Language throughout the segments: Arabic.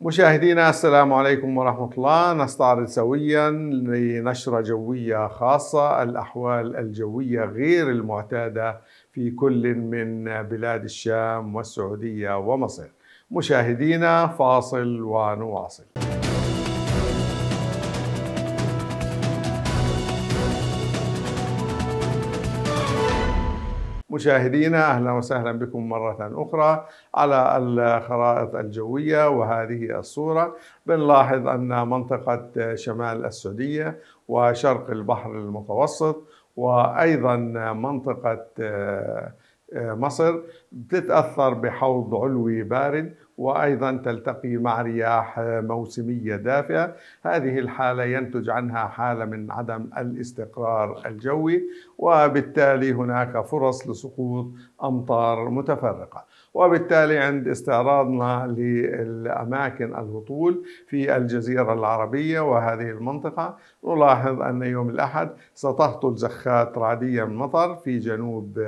مشاهدينا السلام عليكم ورحمة الله نستعرض سويا لنشرة جوية خاصة الأحوال الجوية غير المعتادة في كل من بلاد الشام والسعودية ومصر مشاهدينا فاصل ونواصل مشاهدينا اهلا وسهلا بكم مره اخرى على الخرائط الجويه وهذه الصوره بنلاحظ ان منطقه شمال السعوديه وشرق البحر المتوسط وايضا منطقه آه، مصر بتتاثر بحوض علوي بارد وأيضا تلتقي مع رياح موسمية دافئة هذه الحالة ينتج عنها حالة من عدم الاستقرار الجوي وبالتالي هناك فرص لسقوط أمطار متفرقة وبالتالي عند استعراضنا لاماكن الهطول في الجزيرة العربية وهذه المنطقة نلاحظ أن يوم الأحد ستهطل زخات رعدية من مطر في جنوب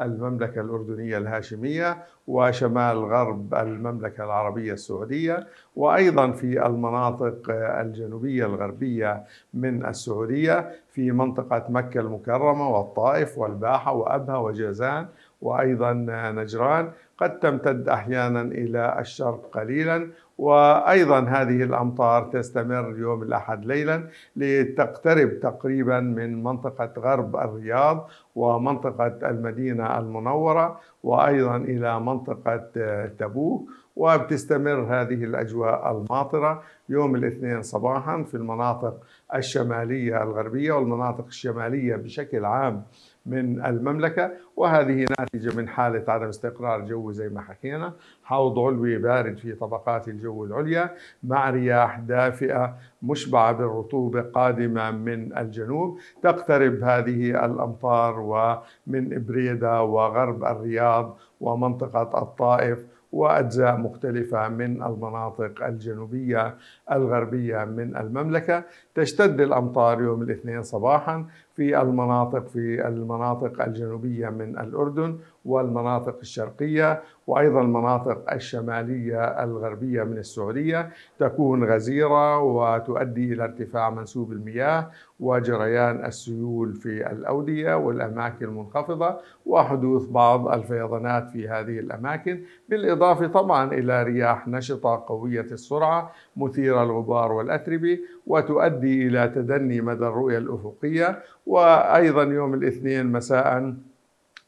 المملكة الأردنية الهاشمية وشمال غرب المملكة المملكة العربية السعودية وأيضا في المناطق آه، الجنوبية الغربية من السعودية في منطقة مكة المكرمة والطائف والباحة وأبها وجازان وأيضا آه، نجران قد تمتد أحيانا إلى الشرق قليلا وايضا هذه الامطار تستمر يوم الاحد ليلا لتقترب تقريبا من منطقه غرب الرياض ومنطقه المدينه المنوره وايضا الى منطقه آه، تبوك وبتستمر هذه الأجواء الماطرة يوم الاثنين صباحا في المناطق الشمالية الغربية والمناطق الشمالية بشكل عام من المملكة وهذه ناتجة من حالة عدم استقرار جوي زي ما حكينا حوض علوي بارد في طبقات الجو العليا مع رياح دافئة مشبعة بالرطوبة قادمة من الجنوب تقترب هذه الأمطار ومن إبريدة وغرب الرياض ومنطقة الطائف واجزاء مختلفه من المناطق الجنوبيه الغربيه من المملكه تشتد الامطار يوم الاثنين صباحا في المناطق في المناطق الجنوبية من الأردن والمناطق الشرقية وأيضا المناطق الشمالية الغربية من السعودية تكون غزيرة وتؤدي إلى ارتفاع منسوب المياه وجريان السيول في الأودية والأماكن المنخفضة وحدوث بعض الفيضانات في هذه الأماكن بالإضافة طبعا إلى رياح نشطة قوية السرعة مثيرة الغبار والأتربة وتؤدي إلى تدني مدى الرؤية الأفقية وأيضا يوم الاثنين مساء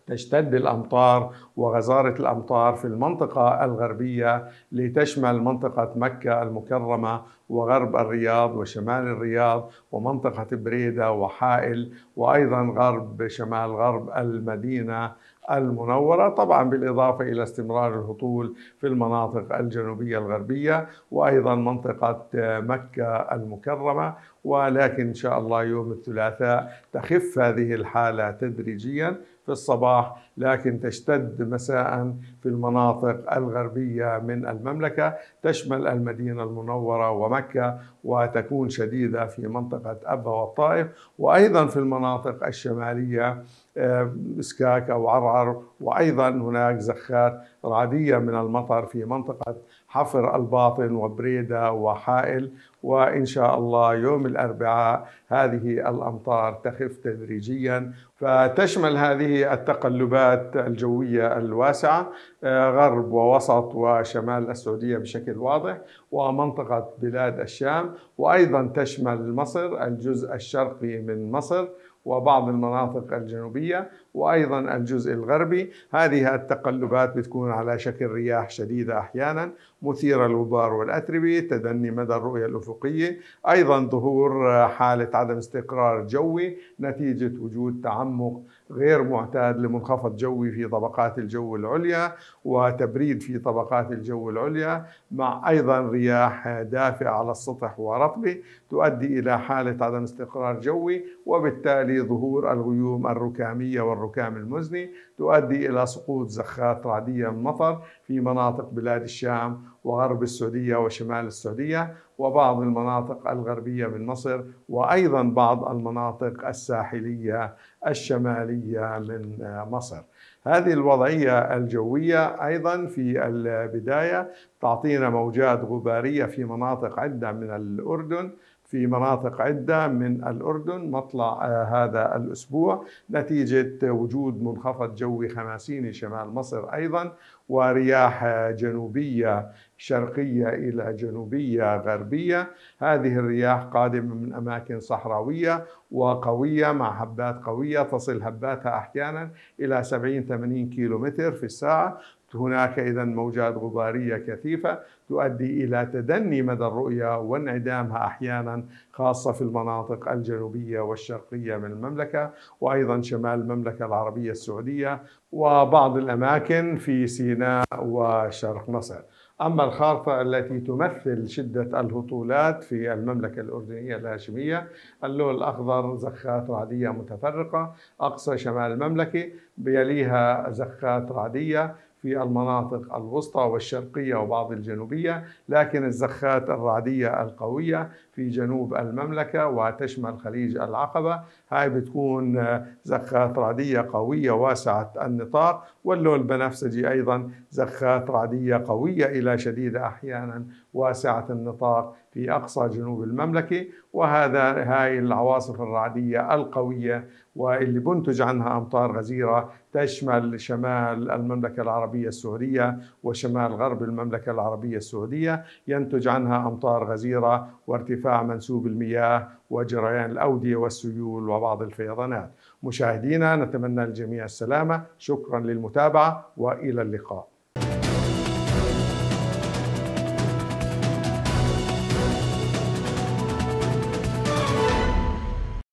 تشتد الأمطار وغزارة الأمطار في المنطقة الغربية لتشمل منطقة مكة المكرمة وغرب الرياض وشمال الرياض ومنطقة بريدة وحائل وأيضا غرب شمال غرب المدينة المنورة طبعا بالإضافة إلى استمرار الهطول في المناطق الجنوبية الغربية وأيضا منطقة مكة المكرمة ولكن إن شاء الله يوم الثلاثاء تخف هذه الحالة تدريجيا في الصباح لكن تشتد مساء في المناطق الغربية من المملكة تشمل المدينة المنورة ومكة وتكون شديدة في منطقة أبها والطائف وأيضا في المناطق الشمالية آه، اسكاك أو عرعر وأيضا هناك زخات رعدية من المطر في منطقة حفر الباطن وبريدة وحائل وإن شاء الله يوم الأربعاء هذه الأمطار تخف تدريجيا فتشمل هذه التقلبات الجوية الواسعة آه، غرب ووسط وشمال السعودية بشكل واضح ومنطقة بلاد الشام وأيضا تشمل مصر الجزء الشرقي من مصر وبعض المناطق الجنوبية وأيضا الجزء الغربي هذه التقلبات بتكون على شكل رياح شديدة أحيانا مثيرة للغبار والأتربة تدني مدى الرؤية الأفقية أيضا ظهور حالة عدم استقرار جوي نتيجة وجود تعمق غير معتاد لمنخفض جوي في طبقات الجو العليا وتبريد في طبقات الجو العليا مع أيضا رياح دافئة على السطح ورطبة تؤدي إلى حالة عدم استقرار جوي وبالتالي ظهور الغيوم الركامية والركامية الركام المزني تؤدي إلى سقوط زخات رعدية من مطر في مناطق بلاد الشام وغرب السعودية وشمال السعودية وبعض المناطق الغربية من مصر وأيضا بعض المناطق الساحلية الشمالية من مصر هذه الوضعية الجوية أيضا في البداية تعطينا موجات غبارية في مناطق عدة من الأردن في مناطق عدة من الأردن مطلع آه، هذا الأسبوع نتيجة وجود منخفض جوي خماسيني شمال مصر أيضا ورياح آه، جنوبية شرقية إلى جنوبية غربية هذه الرياح قادمة من أماكن صحراوية وقوية مع هبات قوية تصل هباتها أحيانا إلى 70-80 كيلومتر في الساعة هناك إذا موجات غبارية كثيفة تؤدي إلى تدني مدى الرؤية وانعدامها أحيانا خاصة في المناطق الجنوبية والشرقية من المملكة وأيضا شمال المملكة العربية السعودية وبعض الأماكن في سيناء وشرق مصر أما الخارطة التي تمثل شدة الهطولات في المملكة الأردنية الهاشمية اللون الأخضر زخات رعدية متفرقة أقصى شمال المملكة يليها زخات رعدية في المناطق الوسطى والشرقية وبعض الجنوبية لكن الزخات الرعدية القوية في جنوب المملكة وتشمل خليج العقبة هاي بتكون زخات رعدية قوية واسعة النطاق واللون البنفسجي أيضا زخات رعدية قوية إلى شديدة أحيانا واسعة النطاق في أقصى جنوب المملكة وهذا هاي العواصف الرعدية القوية واللي بنتج عنها أمطار غزيرة تشمل شمال المملكة العربية السعودية وشمال غرب المملكة العربية السعودية ينتج عنها أمطار غزيرة وارتفاع منسوب المياه وجريان الأودية والسيول وبعض الفيضانات مشاهدينا نتمنى الجميع السلامة شكرا للمتابعة وإلى اللقاء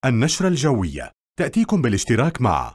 النشرة الجوية تأتيكم بالاشتراك مع